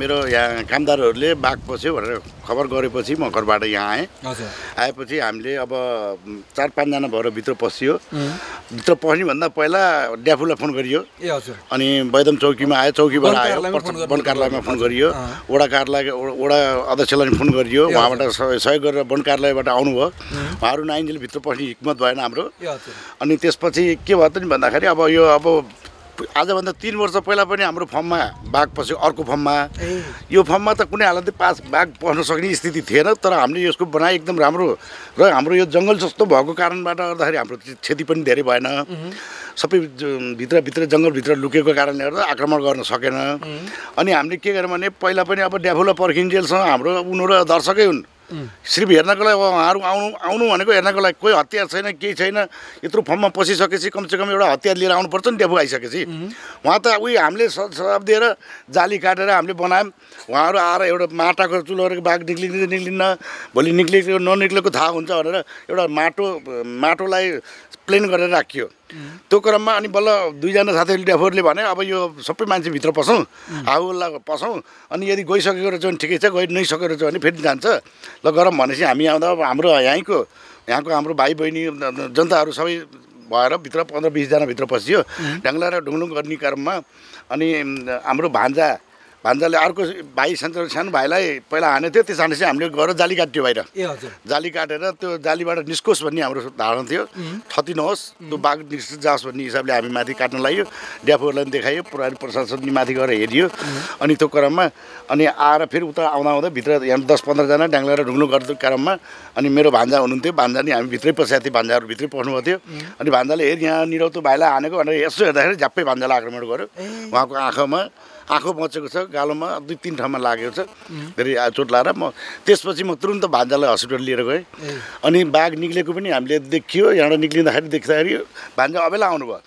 मेरो यहाँ कामदारहरूले बाघ पस्यो भनेर खबर गरेपछि म घरबाट यहाँ आएँ आएपछि हामीले अब चार पाँचजना भएर भित्र पसियो भित्र भन्दा पहिला ड्याफुलाई फोन गरियो अनि बैदम चौकीमा आयो चौकीबाट आयो वन कार्यालयमा फोन गरियो वडा कार्यालय वडा अध्यक्षलाई फोन गरियो उहाँबाट सहयोग गरेर वन कार्यालयबाट आउनुभयो उहाँहरू नाइन्जेल भित्र पस्ने हिक्मत भएन हाम्रो अनि त्यसपछि के भयो त नि भन्दाखेरि अब यो अब आजभन्दा तिन वर्ष पहिला पनि हाम्रो फर्ममा बाघ पस्यो अर्को फर्ममा यो फर्ममा त कुनै हालतले पास बाघ पस्न सक्ने स्थिति थिएन तर हामीले यसको बनाए एकदम राम्रो र हाम्रो यो जङ्गल जस्तो भएको कारणबाट गर्दाखेरि हाम्रो क्षति पनि धेरै भएन सबै भित्रभित्र जङ्गलभित्र लुकेको कारणले गर्दा आक्रमण गर्न सकेन अनि हामीले के गर्यौँ भने पहिला पनि अब ड्याफुला पर्खिन्जेलसँग हाम्रो उनीहरू दर्शकै हुन् सिर्फ हेर्नको लागि उहाँहरू आउनु आउनु भनेको हेर्नको लागि कोही हतियार छैन केही छैन यत्रो फर्ममा पसिसकेपछि कमसेकम एउटा हतियार लिएर आउनुपर्छ नि डेफू आइसकेपछि उहाँ त उयो हामीले सजाब दिएर जाली काटेर हामीले बनायौँ उहाँहरू आएर एउटा माटाको चुलोहरूको बाघ निक्लिन्छ निक्लिन्न भोलि निक्लिएको ननिक्लेको थाहा हुन्छ भनेर एउटा माटो माटोलाई प्लेन गरेर राखियो त्यो क्रममा अनि बल्ल दुईजना साथीहरूले डेफोरले भने अब यो सबै मान्छे भित्र पसौँ हाउला पसौँ अनि यदि गइसकेको रहेछ भने ठिकै छ गइ सकेको रहेछ भने फेरि जान्छ ल गरौँ भनेपछि हामी आउँदा अब हाम्रो यहीँको यहाँको हाम्रो भाइ बहिनी जनताहरू सबै भएर भित्र पन्ध्र भित्र पसियो ढङ्गला र ढुङ्गुङ गर्ने क्रममा अनि हाम्रो भान्जा भान्जाले अर्को भाइ सानो सानो भाइलाई पहिला हाने थियो त्यसले चाहिँ हामीले गएर जाली काट्यो बाहिर जाली काटेर त्यो जालीबाट निस्कोस् भन्ने हाम्रो धारणा थियो क्षति नहोस् त्यो बाघ निस् जाओस् भन्ने हिसाबले हामी माथि काट्न लाग्यो ड्याफोहरूलाई पनि देखायो पुरानो प्रशासन माथि गएर हेरियो अनि त्यो क्रममा अनि आएर फेरि उता आउँदा आउँदा भित्र यहाँ दस पन्ध्रजना डाङ्ला र गर्दै क्रममा अनि मेरो भान्जा हुनुहुन्थ्यो भान्जा नि हामी भित्रै पसेको थियो भान्जाहरू भित्रै पस्नुभएको थियो अनि भान्जाले हेर यहाँ निरौतो भाइलाई हानेको भनेर यसो हेर्दाखेरि झ्याप्पै भान्जालाई आक्रमण गर्यो उहाँको आँखामा आँखो बचेको छ गालोमा दुई तिन ठाउँमा लागेको छ धेरै चोट लाएर म त्यसपछि म तुरन्त भान्जालाई हस्पिटल लिएर गएँ अनि बाघ निक्लेको पनि हामीले देखियो यहाँबाट निक्लिँदाखेरि देख्दाखेरि भान्जा अबेला आउनुभयो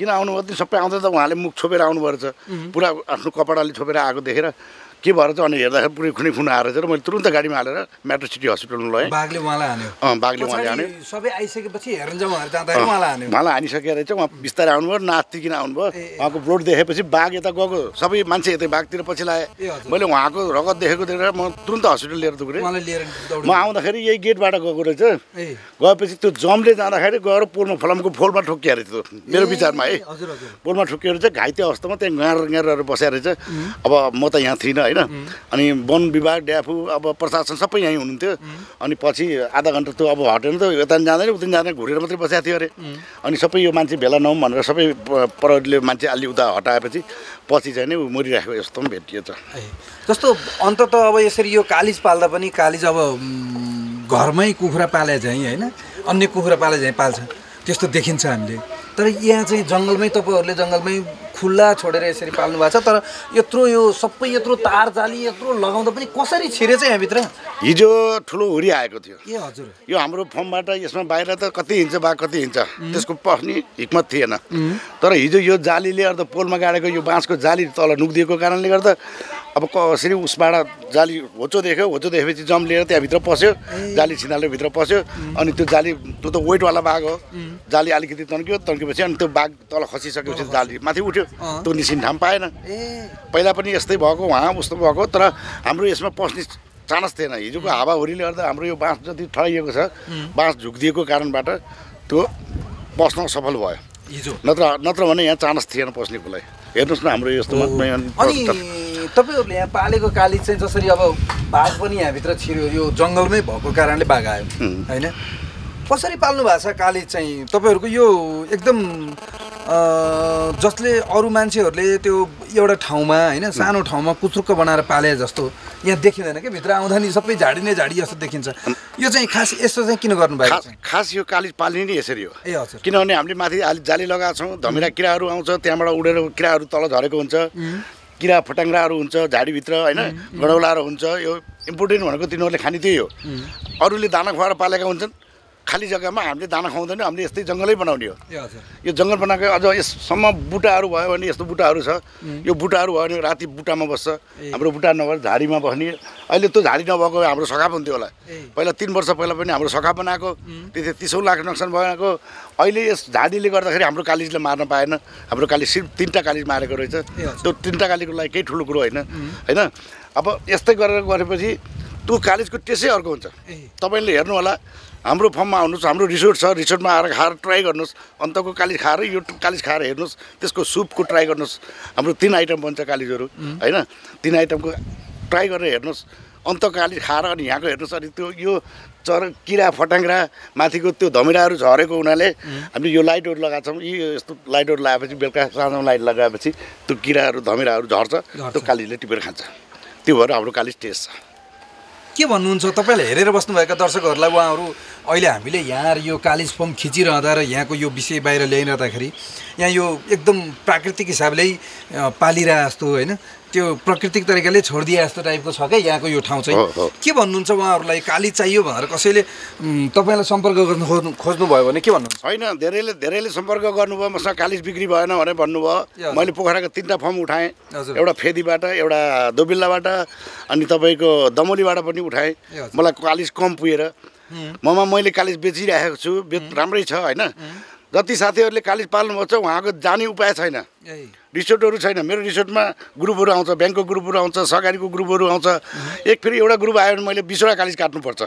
किन आउनुभयो सबै आउँदा त उहाँले मुख छोपेर आउनुभयो रहेछ पुरा आफ्नो कपडाले छोपेर आएको देखेर के भएर चाहिँ अनि हेर्दाखेरि पुरै खुनी खुन आएर चाहिँ मैले तुरन्त गाडीमा हालेर मेट्रो सिटी हस्पिटलमा लगेँ बाघले उहाँलाई हान्यो बाघले उहाँले हान्यो सबै आइसकेपछि हेर्नु उहाँलाई हानिसकेर चाहिँ उहाँ बिस्तारै आउनुभयो नाच्तिकन आउनुभयो उहाँको ब्लड देखेपछि बाघ यता गएको सबै मान्छे यता बाघतिर पछि लाएँ मैले उहाँको रगत देखेको देखेर म तुरन्त हस्पिटल लिएर दुखेँ म आउँदाखेरि यही गेटबाट गएको रहेछ गएपछि त्यो जमले जाँदाखेरि गएर पोलमा फलामको फोलमा ठोकिया रहेछ मेरो विचारमा है पोलमा ठोकिएर चाहिँ घाइते अवस्थामा त्यहाँ गाँड गाँडहरू बसेर चाहिँ अब म त यहाँ थिइनँ होइन अनि वन विभाग ड्याफु अब प्रशासन सबै यहीँ हुनुहुन्थ्यो अनि पछि आधा घन्टा त अब हटेन त यता जाँदैन उता जाँदैन घुरेर मात्रै बसेको थियो अरे अनि सबै यो मान्छे भेला नहौँ भनेर सबै प्रहरीले मान्छे अलि उता हटाएपछि पछि चाहिँ नै मरिराखेको यस्तो पनि भेटियो त जस्तो अन्त त अब यसरी यो कालिज पाल्दा पनि कालिज अब घरमै कुखुरा पाले झैँ होइन अन्य कुखुरा पाले झैँ पाल्छ त्यस्तो देखिन्छ हामीले तर यहाँ चाहिँ जङ्गलमै तपाईँहरूले जङ्गलमै खुल्ला छोडेर यसरी पाल्नु भएको छ तर यत्रो यो सबै यत्रो तार जाली यत्रो लगाउँदा पनि कसरी छिरे चाहिँ यहाँभित्र हिजो ठुलो हुरी आएको थियो ए हजुर यो हाम्रो फर्मबाट यसमा बाहिर त कति हिँड्छ बा कति हिँड्छ त्यसको पस्ने हिक्मत थिएन तर हिजो यो जालीले अर्थ पोलमा गाडेको यो बाँसको जाली तल नुक्दिएको कारणले गर्दा अब कसरी उसबाट जाली होचो देख्यो होचो देखेपछि जम लिएर त्यहाँभित्र पस्यो जाली छिनालेर भित्र पस्यो अनि त्यो जाली त्यो त वेटवाला बाघ हो जाली अलिकति तन्क्यो तन्केपछि अनि त्यो बाघ तल खसिसकेपछि जाली माथि उठ्यो त्यो निस्किन ठाउँ पाएन पहिला पनि यस्तै भएको उहाँ उस्तो भएको तर हाम्रो यसमा पस्ने चान्स थिएन हिजोको हावाहुरीले गर्दा हाम्रो यो बाँस जति ठडाइएको छ बाँस झुक्दिएको कारणबाट त्यो पस्न सफल भयो हिजो नत्र नत्र भने यहाँ चान्स थिएन पस्नेकोलाई हेर्नुहोस् न हाम्रो यस्तो तपाईँहरूले यहाँ पालेको काली चाहिँ जसरी अब बाघ पनि यहाँभित्र छिर्यो यो जङ्गलमै भएको कारणले बाघ आयो होइन कसरी पाल्नु भएको छ काली चाहिँ तपाईँहरूको यो एकदम जसले अरू मान्छेहरूले त्यो एउटा ठाउँमा होइन सानो ठाउँमा कुचुक्क बनाएर पाले जस्तो यहाँ देखिँदैन कि भित्र आउँदा नि सबै झाडी नै झाडी जस्तो देखिन्छ यो चाहिँ खास यस्तो चाहिँ किन गर्नुभएको छ खास यो काली पाल्ने नै यसरी हो ए हजुर किनभने हामीले माथि अलिक जाली लगाएको छौँ धमिरा किराहरू आउँछ त्यहाँबाट उडेर किराहरू तल झरेको हुन्छ किरा फटाङ्ग्राहरू हुन्छ झाडीभित्र होइन गडौलाहरू हुन्छ यो इम्पोर्टेन्ट भनेको तिनीहरूले खाने त्यही हो अरूले दाना खुवाएर पालेका हुन्छन् खाली जग्गामा हामीले दाना खुवाउँदैन हामीले यस्तै जङ्गलै बनाउने हो यो जङ्गल बनाएको अझ यससम्म बुटाहरू भयो भने यस्तो बुटाहरू छ यो बुटाहरू भयो भने राति बुटामा बस्छ हाम्रो बुटा नभएर झारीमा बस्ने अहिले त्यो झारी नभएको हाम्रो सखा पनि थियो होला पहिला तिन वर्ष पहिला पनि हाम्रो सखा बनाएको त्यति तिसौँ लाख नोक्सान भएको अहिले यस झारीले गर्दाखेरि हाम्रो कालिजले मार्न पाएन हाम्रो कालिज सिर्फ तिनवटा कालिज मारेको रहेछ त्यो तिनवटा कालीको लागि केही ठुलो कुरो होइन होइन अब यस्तै गरेर गरेपछि त्यो कालिजको त्यसै अर्को हुन्छ तपाईँले हेर्नु होला हाम्रो फर्ममा आउनुहोस् हाम्रो रिसोर्ट छ रिसोर्टमा आएर खाएर ट्राई गर्नुहोस् अन्तको कालिज खाएर यो कालिज खाएर हेर्नुहोस् त्यसको सुपको ट्राई गर्नुहोस् हाम्रो तिन आइटम बन्छ कालिजहरू होइन तिन आइटमको ट्राई गरेर हेर्नुहोस् अन्त कालिज खाएर अनि यहाँको हेर्नुहोस् अनि त्यो यो चर किरा फटाङ्ग्रा माथिको त्यो धमिराहरू झरेको हुनाले हामीले यो लाइटहरू लगाएको छौँ यी यस्तो लाइटहरू लगाएपछि बेलुका सानो लाइट लगाएपछि त्यो किराहरू धमिराहरू झर्छ त्यो कालिजले टिपेर खान्छ त्यो भएर हाम्रो कालिज टेस्ट छ के भन्नुहुन्छ तपाईँले हेरेर बस्नुभएका दर्शकहरूलाई उहाँहरू अहिले हामीले यहाँ यो कालेज फर्म खिचिरहँदा र यहाँको यो विषय बाहिर ल्याइरहँदाखेरि यहाँ यो एकदम प्राकृतिक हिसाबले पालिरह जस्तो होइन त्यो प्राकृतिक तरिकाले छोडिदिए जस्तो टाइपको छ क्या यहाँको यो ठाउँ चाहिँ के भन्नुहुन्छ उहाँहरूलाई काली चाहियो भनेर कसैले तपाईँलाई सम्पर्क गर्नु खोज्नु खोज्नुभयो भने के भन्नुहुन्छ होइन धेरैले धेरैले सम्पर्क गर्नुभयो मसँग कालिज बिक्री भएन भनेर भन्नुभयो मैले पोखराको तिनवटा फर्म उठाएँ एउटा फेदीबाट एउटा दोबिल्लाबाट अनि तपाईँको दमोलीबाट पनि उठाएँ मलाई कालिज कम पुगेर ममा मैले कालिज बेचिरहेको छु राम्रै छ होइन जति साथीहरूले कालिज पाल्नुभएको छ उहाँको जाने उपाय छैन रिसोर्टहरू छैन मेरो रिसोर्टमा ग्रुपहरू आउँछ ब्याङ्कको ग्रुपहरू आउँछ सहकारीको ग्रुपहरू आउँछ एक फेरि एउटा ग्रुप आयो भने मैले बिसवटा कालिज काट्नुपर्छ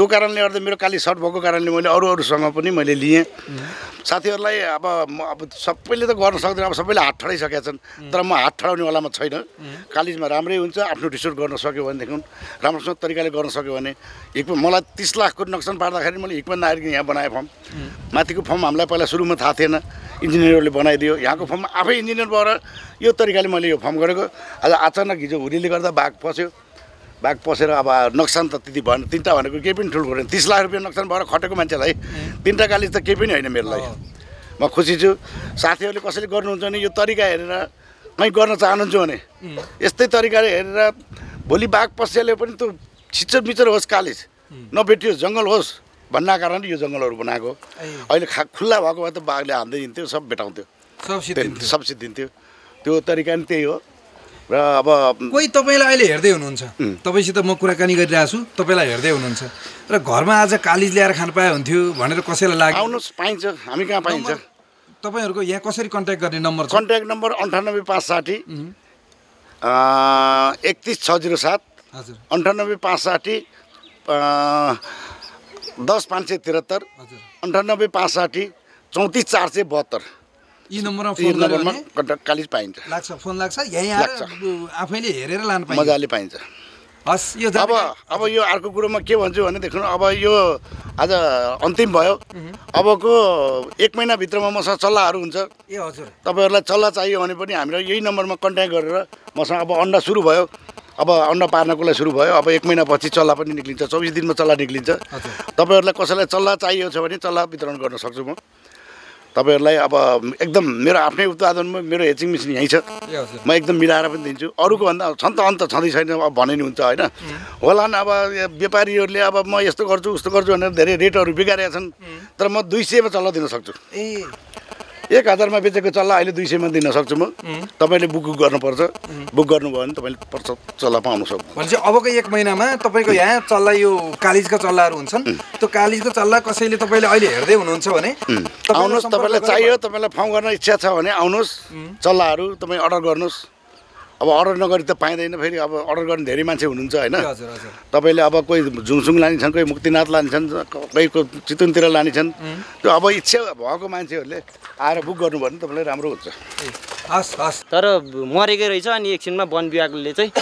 त्यो कारणले गर्दा मेरो कालिज सर्ट भएको कारणले मैले अरू अरूसँग पनि मैले लिएँ साथीहरूलाई अब अब सबैले त गर्न सक्दैन अब सबैले हात ठडाइसकेका छन् तर म हात ठडाउनेवालामा छैन कालिजमा राम्रै हुन्छ आफ्नो रिसोर्ट गर्न सक्यो भनेदेखि राम्रोसँग तरिकाले गर्न सक्यो भने हिकमा मलाई तिस लाखको नक्सान पार्दाखेरि मैले हिक्मा नागरिक यहाँ बनाएँ फर्म माथिको फर्म हामीलाई पहिला सुरुमा थाहा थिएन इन्जिनियरहरूले बनाइदियो यहाँको फर्म आफै इन्जिनियर भएर यो तरिकाले मैले यो फर्म गरेको आज अचानक हिजो हुरीले गर्दा बाघ पस्यो बाघ पसेर अब नोक्सान त त्यति भएन तिनवटा भनेको केही पनि ठुलो कुरो तिस लाख रुपियाँ नोक्सान भएर खटेको मान्छेलाई तिनवटा गाली त केही पनि होइन मेरो लागि म खुसी छु साथीहरूले कसैले गर्नुहुन्छ भने यो तरिका हेरेर कहीँ गर्न चाहनुहुन्छ भने यस्तै तरिकाले हेरेर भोलि बाघ पस्याले पनि त छिचर मिचर होस् कालिज नभेटियोस् जङ्गल होस् भन्ना कारण यो जङ्गलहरू बनाएको अहिले खा खुल्ला भएको भए त बाघले हान्दै दिन्थ्यो सब भेटाउँथ्यो दिन्थ्यो त्यो तरिका नि त्यही हो र अब कोही तपाईँलाई अहिले हेर्दै हुनुहुन्छ तपाईँसित म कुराकानी गरिरहेको छु तपाईँलाई हेर्दै हुनुहुन्छ र घरमा आज कालिज ल्याएर खानु पाए हुन्थ्यो भनेर कसैलाई लाग्यो आउनुहोस् पाइन्छ हामी कहाँ पाइन्छ तपाईँहरूको यहाँ कसरी कन्ट्याक्ट गर्ने नम्बर कन्ट्याक्ट नम्बर अन्ठानब्बे पाँच साठी एकतिस छ जिरो सात हजुर अन्ठानब्बे पाँच साठी दस पाँच सय त्रिहत्तर अन्ठानब्बे पाँच साठी चौतिस चार सय बहत्तर यी नम्बरमा फोन नम्बरमा कालिज पाइन्छ लाग्छ फोन लाग्छ यहीँ आएर आफैले हेरेर लानु मजाले पाइन्छ हस् यो अब अब यो अर्को कुरोमा के भन्छु भनेदेखि अब यो आज अन्तिम भयो अबको एक महिनाभित्रमा मसँग चल्लाहरू हुन्छ ए हजुर तपाईँहरूलाई चल्ला चाहियो भने पनि हामीलाई यही नम्बरमा कन्ट्याक्ट गरेर मसँग अब अन्डा सुरु भयो अब अन्डा पार्नको लागि सुरु भयो अब एक महिनापछि चल्ला पनि निक्लिन्छ चौबिस दिनमा चल्ला निक्लिन्छ तपाईँहरूलाई कसैलाई चल्ला चाहिएको छ भने चल्ला वितरण गर्न सक्छु म तपाईँहरूलाई अब एकदम मेरो आफ्नै उत्पादनमा मेरो हेचिङ मेसिन यहीँ छ म एकदम मिलाएर पनि दिन्छु अरूको भन्दा छन् त अन्त छँदै छैन अब भने नि हुन्छ होइन होला नि अब व्यापारीहरूले अब म यस्तो गर्छु उस्तो गर्छु भनेर धेरै रेटहरू बिगारेका छन् तर म दुई सयमा दिन सक्छु ए एक हजारमा बेचेको चल्ला अहिले दुई सयमा दिन सक्छु म तपाईँले बुक गर्नुपर्छ बुक गर्नुभयो भने तपाईँले पर्छ चल्ला पाउनु सक्नु भनेपछि अबको एक महिनामा तपाईँको यहाँ चल्ला यो कालिजका चल्लाहरू हुन्छन् त्यो कालिजको चल्ला कसैले तपाईँले अहिले हेर्दै हुनुहुन्छ भने आउनुहोस् तपाईँलाई चाहियो तपाईँलाई फर्म गर्न इच्छा छ भने आउनुहोस् चल्लाहरू तपाईँ अर्डर गर्नुहोस् अब अर्डर नगरी त पाइँदैन फेरि अब अर्डर गर्ने धेरै मान्छे हुनुहुन्छ होइन तपाईँले अब कोही झुङसुङ लानेछन् कोही मुक्तिनाथ लानेछन् कोही कोही चितुनतिर लानेछन् त्यो अब इच्छा भएको मान्छेहरूले आएर बुक गर्नुभयो भने तपाईँलाई राम्रो हुन्छ हस् हस् तर मरेकै रहेछ अनि एकछिनमा वन विभागले चाहिँ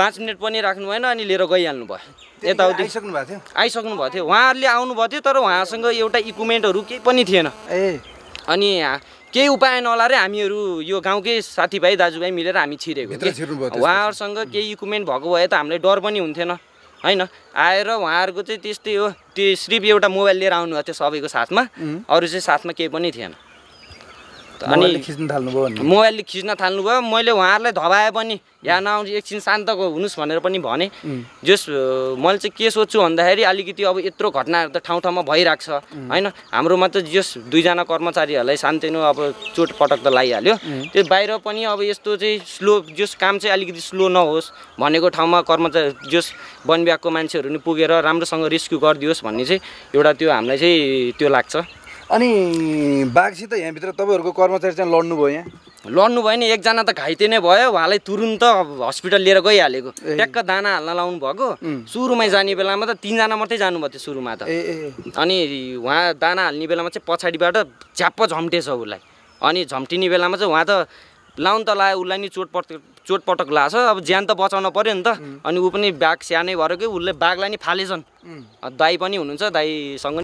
पाँच मिनट पनि राख्नु भएन अनि लिएर गइहाल्नु भयो यताउति आइसक्नु भएको थियो आइसक्नु भएको थियो उहाँहरूले आउनुभएको थियो तर उहाँसँग एउटा इक्विपमेन्टहरू केही पनि थिएन ए अनि केही उपाय नलाएर हामीहरू यो गाउँकै साथीभाइ दाजुभाइ मिलेर हामी छिरेको उहाँहरूसँग केही इक्विपमेन्ट भएको भए त हामीलाई डर पनि हुन्थेन होइन आएर उहाँहरूको चाहिँ त्यस्तै हो त्यो सिर्फ एउटा मोबाइल लिएर आउनुभएको थियो सबैको साथमा अरू चाहिँ साथमा केही पनि थिएन अनि खिच्न थाल्नुभयो मोबाइलले खिच्न थाल्नुभयो मैले उहाँहरूलाई धबाए पनि यहाँ नआउँछ एकछिन शान्त हुनुहोस् भनेर पनि भने जस मैले चाहिँ के सोध्छु भन्दाखेरि अलिकति अब यत्रो घटनाहरू त ठाउँ ठाउँमा भइरहेको छ होइन हाम्रोमा त जस दुईजना कर्मचारीहरूलाई शान्तिनु अब चोटपटक त लगाइहाल्यो त्यो बाहिर पनि अब यस्तो चाहिँ स्लो जस काम चाहिँ अलिकति स्लो नहोस् भनेको ठाउँमा कर्मचारी जस वन विभागको मान्छेहरू नि पुगेर राम्रोसँग रेस्क्यु गरिदियोस् भन्ने चाहिँ एउटा त्यो हामीलाई चाहिँ त्यो लाग्छ अनि बाघसित यहाँभित्र तपाईँहरूको कर्मचारी चाहिँ लड्नुभयो यहाँ लड्नु भयो नि एकजना त घाइते नै भयो उहाँलाई तुरुन्त हस्पिटल लिएर गइहालेको ट्याक्क दाना हाल्न लाउनु भएको सुरुमै जाने बेलामा त तिनजना मात्रै जानुभएको थियो सुरुमा त अनि उहाँ दाना हाल्ने बेलामा चाहिँ पछाडिबाट झ्याप्प झम्टेछ उसलाई अनि झम्टिने बेलामा चाहिँ उहाँ त लाउनु त लायो उसलाई नि चोटपटक चोटपटक लाछ अब ज्यान त बचाउन पऱ्यो नि त अनि ऊ पनि बाघ सानै भएर कि उसले बाघलाई नि फालेछन् दाई पनि हुनुहुन्छ दाईसँग